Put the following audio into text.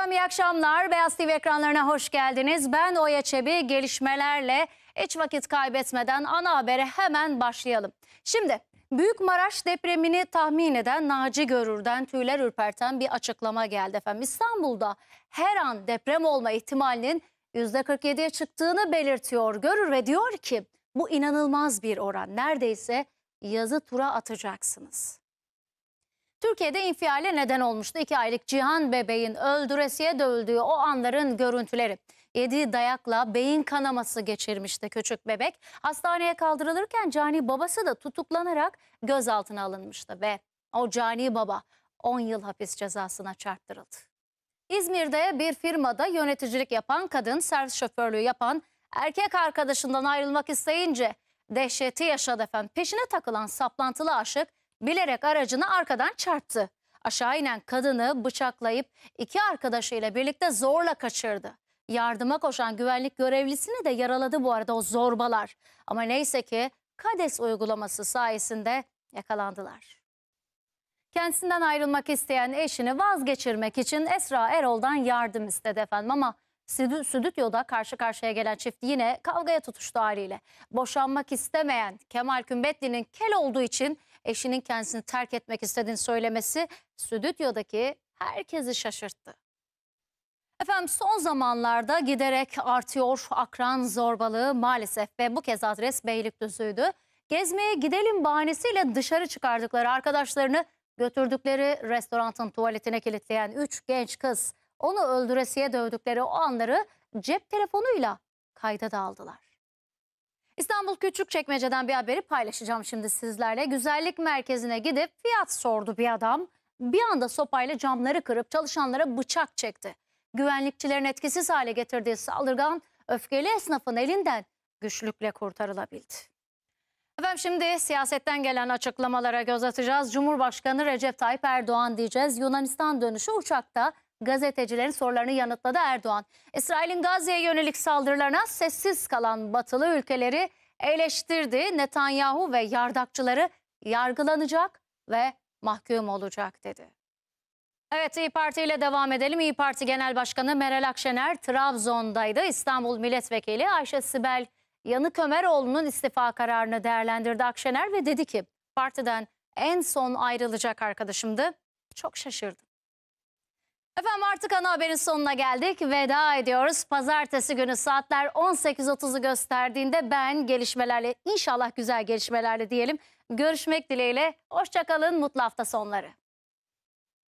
Efendim iyi akşamlar. Beyaz TV ekranlarına hoş geldiniz. Ben Oya Çebi. Gelişmelerle hiç vakit kaybetmeden ana habere hemen başlayalım. Şimdi Büyük Maraş depremini tahmin eden Naci Görür'den tüyler ürperten bir açıklama geldi efendim. İstanbul'da her an deprem olma ihtimalinin %47'ye çıktığını belirtiyor Görür ve diyor ki bu inanılmaz bir oran. Neredeyse yazı tura atacaksınız. Türkiye'de infiale neden olmuştu. İki aylık Cihan bebeğin öldüresiye dövüldüğü o anların görüntüleri. Yediği dayakla beyin kanaması geçirmişti küçük bebek. Hastaneye kaldırılırken cani babası da tutuklanarak gözaltına alınmıştı ve o cani baba 10 yıl hapis cezasına çarptırıldı. İzmir'de bir firmada yöneticilik yapan kadın servis şoförlüğü yapan erkek arkadaşından ayrılmak isteyince dehşeti yaşadı efendim. Peşine takılan saplantılı aşık bilerek aracını arkadan çarptı. Aşağı inen kadını bıçaklayıp iki arkadaşıyla birlikte zorla kaçırdı. Yardıma koşan güvenlik görevlisini de yaraladı bu arada o zorbalar. Ama neyse ki KADES uygulaması sayesinde yakalandılar. Kendisinden ayrılmak isteyen eşini vazgeçirmek için Esra Erol'dan yardım istedi efendim ama stüdyoda karşı karşıya gelen çift yine kavgaya tutuştu haliyle. Boşanmak istemeyen Kemal Kümbetli'nin kel olduğu için eşinin kendisini terk etmek istediğini söylemesi stüdyodaki herkesi şaşırttı. Efendim son zamanlarda giderek artıyor akran zorbalığı maalesef ve bu kez adres Beylikdüzü'ydü. Gezmeye gidelim bahanesiyle dışarı çıkardıkları arkadaşlarını götürdükleri restoranın tuvaletine kilitleyen 3 genç kız onu öldüresiye dövdükleri o anları cep telefonuyla kayda da aldılar. İstanbul Küçükçekmece'den bir haberi paylaşacağım şimdi sizlerle. Güzellik merkezine gidip fiyat sordu bir adam. Bir anda sopayla camları kırıp çalışanlara bıçak çekti. Güvenlikçilerin etkisiz hale getirdiği saldırgan öfkeli esnafın elinden güçlükle kurtarılabildi. Efendim şimdi siyasetten gelen açıklamalara göz atacağız. Cumhurbaşkanı Recep Tayyip Erdoğan diyeceğiz. Yunanistan dönüşü uçakta gazetecilerin sorularını yanıtladı Erdoğan. İsrail'in Gazze'ye yönelik saldırılarına sessiz kalan batılı ülkeleri eleştirdi. Netanyahu ve yardakçıları yargılanacak ve mahkum olacak dedi. Evet İyi Parti ile devam edelim. İyi Parti Genel Başkanı Meral Akşener Trabzon'daydı. İstanbul Milletvekili Ayşe Sibel Yanık Ömeroğlu'nun istifa kararını değerlendirdi Akşener ve dedi ki partiden en son ayrılacak arkadaşımdı. Çok şaşırdım. Efendim artık ana haberin sonuna geldik. Veda ediyoruz. Pazartesi günü saatler 18.30'u gösterdiğinde ben gelişmelerle inşallah güzel gelişmelerle diyelim. Görüşmek dileğiyle. Hoşçakalın. Mutlu hafta sonları.